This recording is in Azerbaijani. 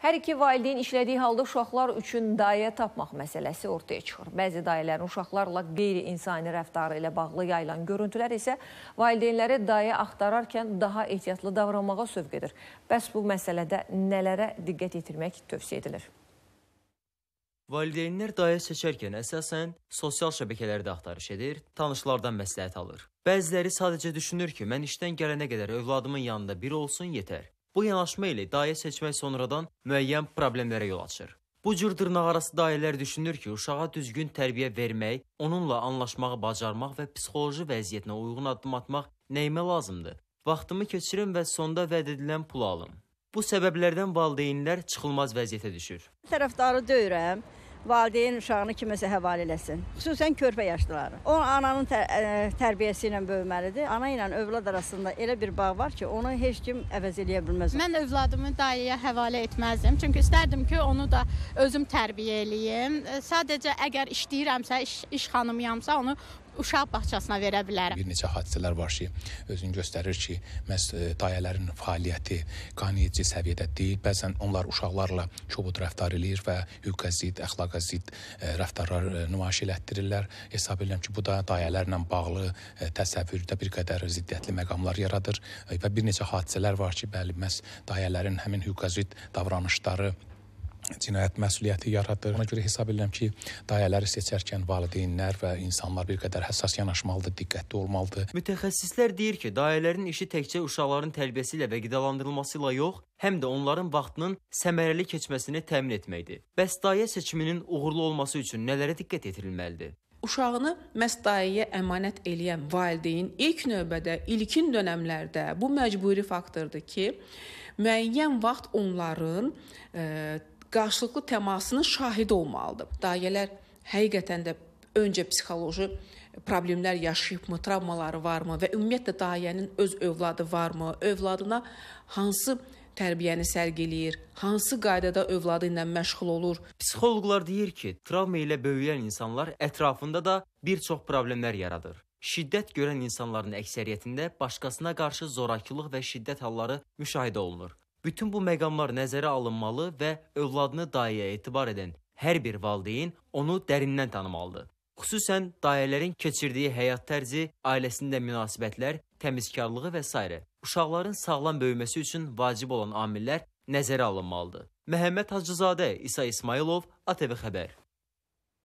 Hər iki valideyn işlədiyi halda uşaqlar üçün dayə tapmaq məsələsi ortaya çıxır. Bəzi dayələrin uşaqlarla qeyri-insani rəftarı ilə bağlı yayılan görüntülər isə valideynləri dayə axtararkən daha ehtiyatlı davranmağa sövq edir. Bəs bu məsələdə nələrə diqqət yetirmək tövsiyə edilir? Valideynlər dayə seçərkən əsasən sosial şəbəkələrdə axtarış edir, tanışlardan məsləhət alır. Bəziləri sadəcə düşünür ki, mən işdən gələnə qədər övladımın yanında biri olsun yetər. Bu yanaşma ilə dayə seçmək sonradan müəyyən problemlərə yol açır. Bu cür dırnaqarası dairələr düşünür ki, uşağa düzgün tərbiyə vermək, onunla anlaşmağı bacarmaq və psixoloji vəziyyətinə uyğun addım atmaq nəyimə lazımdır? Vaxtımı keçirim və sonda vəd edilən pulu alım. Bu səbəblərdən valideynlər çıxılmaz vəziyyətə düşür. Tərəfdarı döyürəm valideyn uşağını kiməsə həvalə eləsin. Xüsusən körpə yaşlıları. O ananın tər ə, tərbiyəsi ilə böyüməlidir. Ana ilə övlad arasında elə bir bağ var ki, onu heç kim əvəz eləyə bilməz. Mən övladımı dayəyə həvalə etməzdim. Çünki istərdim ki, onu da özüm tərbiyə eləyim. Sadəcə əgər işləyirəmsə, iş, iş xanımıyamsa, onu uşaq bağçasına verə bilərəm. Bir neçə hadisələr var ki, özünü göstərir ki, məhz e, dayələrin fəaliyyəti qaniyetçi səviyyədə deyil. Bəzən onlar uşaqlarla kobud rəftar eləyir və hüquqa zid, əxlaqa zid e, rəftarlar e, nümayiş elətdirirlər. Hesab edirəm ki, bu da dayələrlə bağlı təsəvvürdə bir qədər ziddiyyətli məqamlar yaradır və bir neçə hadisələr var ki, bəli, məhz dayələrin həmin hüquqa zid davranışları cinayət məsuliyyəti yaradır. Ona görə hesab edirəm ki, dayələri seçərkən valideynlər və insanlar bir qədər həssas yanaşmalıdır, diqqətli olmalıdır. Mütəxəssislər deyir ki, dayələrin işi təkcə uşaqların tərbiyəsi ilə və qidalandırılması ilə yox, həm də onların vaxtının səmərəli keçməsini təmin etməkdir. Bəs dayə seçiminin uğurlu olması üçün nələrə diqqət yetirilməlidir? uşağını məhz dayəyə əmanət eləyən valideyn ilk növbədə ilkin dönəmlərdə bu məcburi faktordur ki, müəyyən vaxt onların ə, e, qarşılıqlı təmasının şahidi olmalıdır. Dayələr həqiqətən də öncə psixoloji problemlər yaşayıbmı, travmaları varmı və ümumiyyətlə dayənin öz övladı varmı, övladına hansı tərbiyəni sərgiləyir, hansı qaydada övladı ilə məşğul olur. Psixoloqlar deyir ki, travma ilə böyüyən insanlar ətrafında da bir çox problemlər yaradır. Şiddət görən insanların əksəriyyətində başqasına qarşı zorakılıq və şiddət halları müşahidə olunur. Bütün bu məqamlar nəzərə alınmalı və övladını dayəyə etibar edən hər bir valideyn onu dərindən tanımalıdır. Xüsusən dayələrin keçirdiyi həyat tərzi, ailəsində münasibətlər, təmizkarlığı və s. uşaqların sağlam böyüməsi üçün vacib olan amillər nəzərə alınmalıdır. Məhəmməd Hacızadə, İsa İsmailov, ATV xəbər.